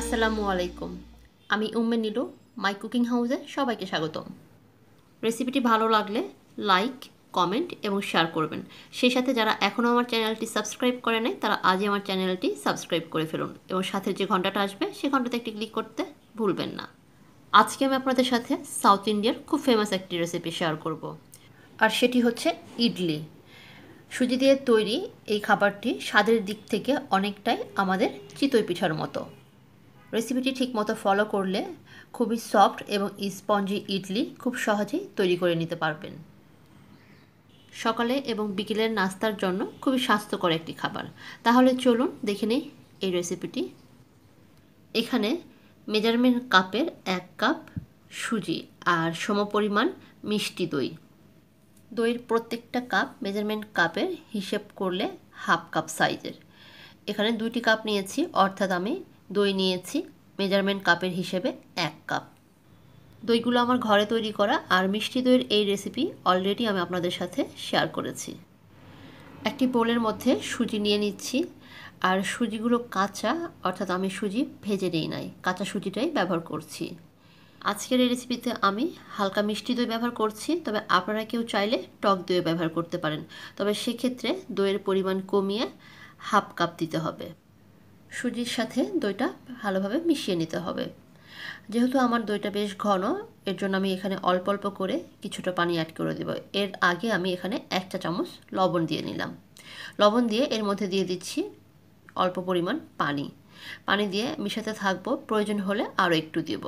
আসসালামু আলাইকুম আমি উম্মে নিলু মাই কুকিং হাউসে সবাইকে স্বাগতম রেসিপিটি ভালো লাগলে লাইক কমেন্ট এবং শেয়ার করবেন সেই সাথে যারা এখনও আমার চ্যানেলটি সাবস্ক্রাইব করে নেয় তারা আজই আমার চ্যানেলটি সাবস্ক্রাইব করে ফেলুন এবং সাথে যে ঘন্টাটা আসবে সে ঘন্টাতে একটি ক্লিক করতে ভুলবেন না আজকে আমি আপনাদের সাথে সাউথ ইন্ডিয়ার খুব ফেমাস একটি রেসিপি শেয়ার করব আর সেটি হচ্ছে ইডলি সুজি দিয়ে তৈরি এই খাবারটি স্বাদের দিক থেকে অনেকটাই আমাদের চিতই পিঠার মতো রেসিপিটি ঠিকমতো ফলো করলে খুবই সফট এবং স্পঞ্জি ইডলি খুব সহজেই তৈরি করে নিতে পারবেন সকালে এবং বিকেলের নাস্তার জন্য খুবই স্বাস্থ্যকর একটি খাবার তাহলে চলুন দেখে নিই এই রেসিপিটি এখানে মেজারমেন্ট কাপের এক কাপ সুজি আর সমপরিমাণ মিষ্টি দই দইয়ের প্রত্যেকটা কাপ মেজারমেন্ট কাপের হিসেব করলে হাফ কাপ সাইজের এখানে দুটি কাপ নিয়েছি অর্থাৎ আমি দই নিয়েছি মেজারমেন্ট কাপের হিসেবে এক কাপ দইগুলো আমার ঘরে তৈরি করা আর মিষ্টি দইয়ের এই রেসিপি অলরেডি আমি আপনাদের সাথে শেয়ার করেছি একটি বোলের মধ্যে সুজি নিয়ে নিচ্ছি আর সুজিগুলো কাঁচা অর্থাৎ আমি সুজি ভেজে নিই নাই কাঁচা সুজিটাই ব্যবহার করছি আজকের এই রেসিপিতে আমি হালকা মিষ্টি দই ব্যবহার করছি তবে আপনারা কেউ চাইলে টক দই ব্যবহার করতে পারেন তবে সেক্ষেত্রে দইয়ের পরিমাণ কমিয়ে হাফ কাপ দিতে হবে সুজির সাথে দইটা ভালোভাবে মিশিয়ে নিতে হবে যেহেতু আমার দইটা বেশ ঘন এর জন্য আমি এখানে অল্প অল্প করে কিছুটা পানি অ্যাড করে দেব এর আগে আমি এখানে একটা চামচ লবণ দিয়ে নিলাম লবণ দিয়ে এর মধ্যে দিয়ে দিচ্ছি অল্প পরিমাণ পানি পানি দিয়ে মিশাতে থাকবো প্রয়োজন হলে আরও একটু দেব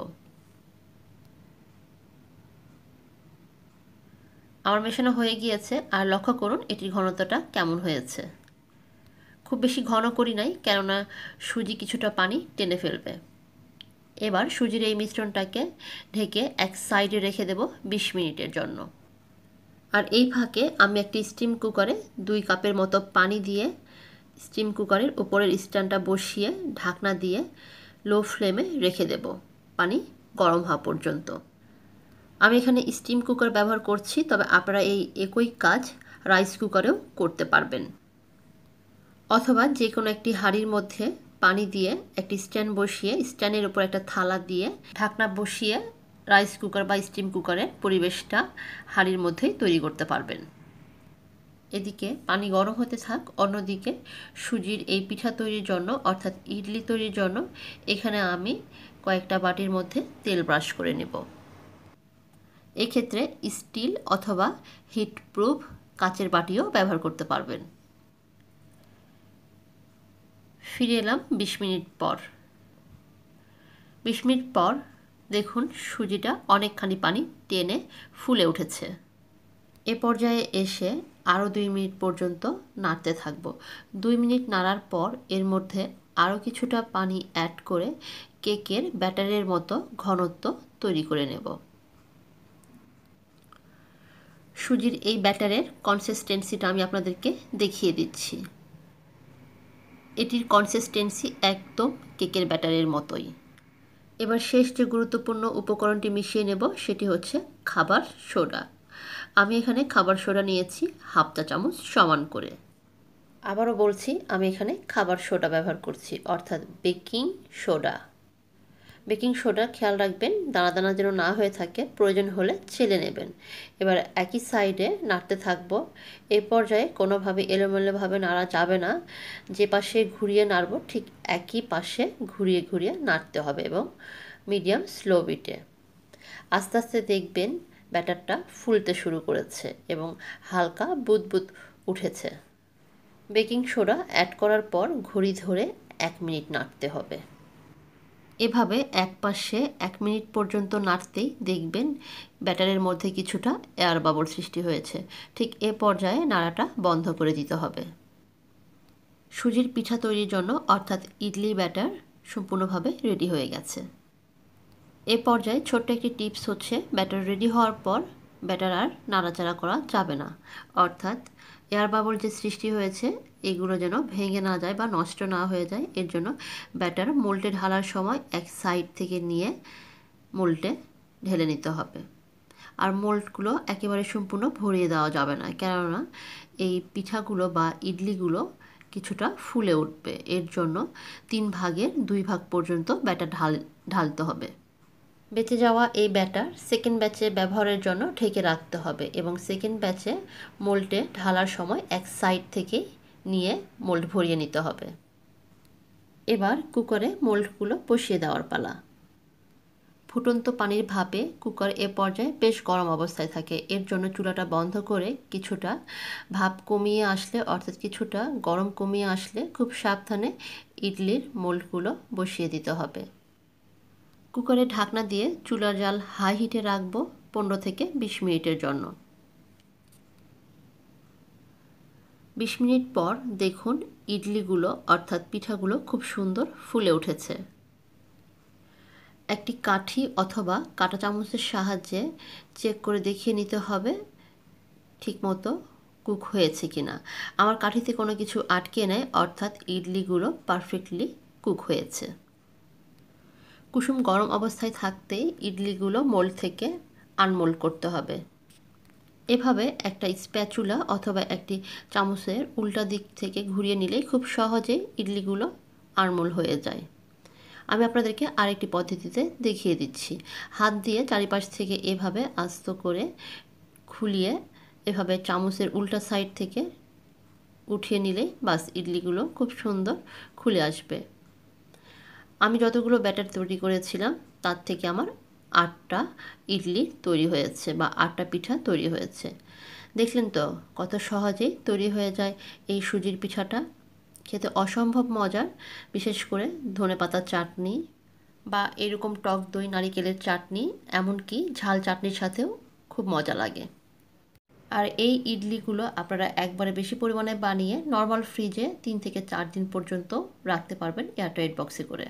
আমার মেশানো হয়ে গিয়েছে আর লক্ষ্য করুন এটির ঘনত্বটা কেমন হয়েছে খুব বেশি ঘন করি নাই কেননা সুজি কিছুটা পানি টেনে ফেলবে এবার সুজির এই মিশ্রণটাকে ঢেকে এক সাইডে রেখে দেব ২০ মিনিটের জন্য আর এই ফাঁকে আমি একটি স্টিম কুকারে দুই কাপের মতো পানি দিয়ে স্টিম কুকারের উপরের স্ট্যান্ডটা বসিয়ে ঢাকনা দিয়ে লো ফ্লেমে রেখে দেব পানি গরম হওয়া পর্যন্ত আমি এখানে স্টিম কুকার ব্যবহার করছি তবে আপনারা এই একই কাজ রাইস কুকারেও করতে পারবেন অথবা যে কোনো একটি হাড়ির মধ্যে পানি দিয়ে একটি স্ট্যান্ড বসিয়ে স্ট্যান্ডের উপর একটা থালা দিয়ে ঢাকনা বসিয়ে রাইস কুকার বা স্টিম কুকারের পরিবেশটা হাড়ির মধ্যেই তৈরি করতে পারবেন এদিকে পানি গরম হতে থাক অন্যদিকে সুজির এই পিঠা তৈরির জন্য অর্থাৎ ইডলি তৈরির জন্য এখানে আমি কয়েকটা বাটির মধ্যে তেল ব্রাশ করে নেব এক্ষেত্রে স্টিল অথবা হিট প্রুফ কাচের বাটিও ব্যবহার করতে পারবেন ফিরে এলাম বিশ মিনিট পর বিশ মিনিট পর দেখুন সুজিটা অনেকখানি পানি টেনে ফুলে উঠেছে এ পর্যায়ে এসে আরও দুই মিনিট পর্যন্ত নাড়তে থাকবো দুই মিনিট নাড়ার পর এর মধ্যে আরও কিছুটা পানি অ্যাড করে কেকের ব্যাটারের মতো ঘনত্ব তৈরি করে নেব সুজির এই ব্যাটারের কনসিস্টেন্সিটা আমি আপনাদেরকে দেখিয়ে দিচ্ছি এটির কনসিস্টেন্সি একদম কেকের ব্যাটারের মতোই এবার শেষ যে গুরুত্বপূর্ণ উপকরণটি মিশিয়ে নেব সেটি হচ্ছে খাবার সোডা আমি এখানে খাবার সোডা নিয়েছি হাফ চা চামচ সমান করে আবারও বলছি আমি এখানে খাবার সোডা ব্যবহার করছি অর্থাৎ বেকিং সোডা বেকিং সোডা খেয়াল রাখবেন দানা দানা যেন না হয়ে থাকে প্রয়োজন হলে ছেলে নেবেন এবার একই সাইডে নাড়তে থাকব এ পর্যায়ে কোনোভাবে এলোমেলোভাবে নাড়া যাবে না যে পাশে ঘুরিয়ে নাড়ব ঠিক একই পাশে ঘুরিয়ে ঘুরিয়ে নাড়তে হবে এবং মিডিয়াম স্লো বিটে আস্তে আস্তে দেখবেন ব্যাটারটা ফুলতে শুরু করেছে এবং হালকা বুদবুদ উঠেছে বেকিং সোডা অ্যাড করার পর ঘড়ি ধরে এক মিনিট নাড়তে হবে এভাবে এক পাশে এক মিনিট পর্যন্ত নাড়তেই দেখবেন ব্যাটারের মধ্যে কিছুটা এয়ার বাবল সৃষ্টি হয়েছে ঠিক এ পর্যায়ে নাড়াটা বন্ধ করে দিতে হবে সুজির পিঠা তৈরির জন্য অর্থাৎ ইডলি ব্যাটার সম্পূর্ণভাবে রেডি হয়ে গেছে এ পর্যায়ে ছোট্ট একটি টিপস হচ্ছে ব্যাটার রেডি হওয়ার পর ব্যাটার আর নাড়াচাড়া করা যাবে না অর্থাৎ এয়ার বাবল যে সৃষ্টি হয়েছে এগুলো যেন ভেঙে না যায় বা নষ্ট না হয়ে যায় এর জন্য ব্যাটার মোল্টে ঢালার সময় এক সাইড থেকে নিয়ে মোল্টে ঢেলে নিতে হবে আর মোল্টগুলো একেবারে সম্পূর্ণ ভরিয়ে দেওয়া যাবে না কেননা এই পিঠাগুলো বা ইডলিগুলো কিছুটা ফুলে উঠবে এর জন্য তিন ভাগের দুই ভাগ পর্যন্ত ব্যাটার ঢাল ঢালতে হবে বেঁচে যাওয়া এই ব্যাটার সেকেন্ড ব্যাচে ব্যবহারের জন্য ঢেকে রাখতে হবে এবং সেকেন্ড ব্যাচে মোল্টে ঢালার সময় এক সাইড থেকেই নিয়ে মোল্ড ভরিয়ে নিতে হবে এবার কুকারে মোল্ডগুলো বসিয়ে দেওয়ার পালা ফুটন্ত পানির ভাপে কুকার এ পর্যায়ে বেশ গরম অবস্থায় থাকে এর জন্য চুলাটা বন্ধ করে কিছুটা ভাপ কমিয়ে আসলে অর্থাৎ কিছুটা গরম কমিয়ে আসলে খুব সাবধানে ইডলির মোল্ডগুলো বসিয়ে দিতে হবে কুকারে ঢাকনা দিয়ে চুলার জাল হাই হিটে রাখবো পনেরো থেকে বিশ মিনিটের জন্য বিশ মিনিট পর দেখুন ইডলিগুলো অর্থাৎ পিঠাগুলো খুব সুন্দর ফুলে উঠেছে একটি কাঠি অথবা কাঁটা চামচের সাহায্যে চেক করে দেখিয়ে নিতে হবে ঠিকমতো কুক হয়েছে কি না আমার কাঠিতে কোনো কিছু আটকে নেয় অর্থাৎ ইডলিগুলো পারফেক্টলি কুক হয়েছে কুসুম গরম অবস্থায় থাকতে ইডলিগুলো মোল থেকে আনমোল করতে হবে এভাবে একটা স্প্যাচুলা অথবা একটি চামচের উল্টা দিক থেকে ঘুরিয়ে নিলেই খুব সহজে ইডলিগুলো আরমোল হয়ে যায় আমি আপনাদেরকে আরেকটি পদ্ধতিতে দেখিয়ে দিচ্ছি হাত দিয়ে চারিপাশ থেকে এভাবে আস্ত করে খুলিয়ে এভাবে চামচের উল্টা সাইড থেকে উঠিয়ে নিলেই বাস ইডলিগুলো খুব সুন্দর খুলে আসবে আমি যতগুলো ব্যাটার তৈরি করেছিলাম তার থেকে আমার আটটা ইডলি তৈরি হয়েছে বা আটটা পিঠা তৈরি হয়েছে দেখলেন তো কত সহজেই তৈরি হয়ে যায় এই সুজির পিঠাটা খেতে অসম্ভব মজার বিশেষ করে ধনে পাতার চাটনি বা এরকম টক দই নারিকেলের চাটনি এমনকি ঝাল চাটনির সাথেও খুব মজা লাগে আর এই ইডলিগুলো আপনারা একবারে বেশি পরিমাণে বানিয়ে নর্মাল ফ্রিজে তিন থেকে চার দিন পর্যন্ত রাখতে পারবেন এয়ারটাইট বক্সে করে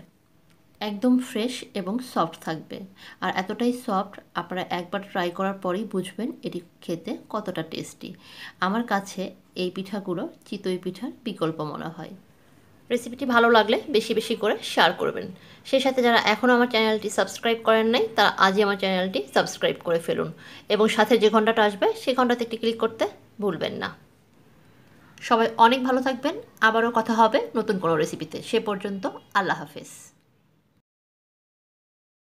একদম ফ্রেশ এবং সফট থাকবে আর এতটাই সফট আপনারা একবার ট্রাই করার পরেই বুঝবেন এটি খেতে কতটা টেস্টি আমার কাছে এই পিঠাগুলো চিতই পিঠার বিকল্প মনে হয় রেসিপিটি ভালো লাগলে বেশি বেশি করে শেয়ার করবেন সেই সাথে যারা এখনও আমার চ্যানেলটি সাবস্ক্রাইব করেন নাই তারা আজই আমার চ্যানেলটি সাবস্ক্রাইব করে ফেলুন এবং সাথে যে ঘন্টাটা আসবে সেই ঘন্টাতে একটি ক্লিক করতে ভুলবেন না সবাই অনেক ভালো থাকবেন আবারও কথা হবে নতুন কোনো রেসিপিতে সে পর্যন্ত আল্লাহ হাফেজ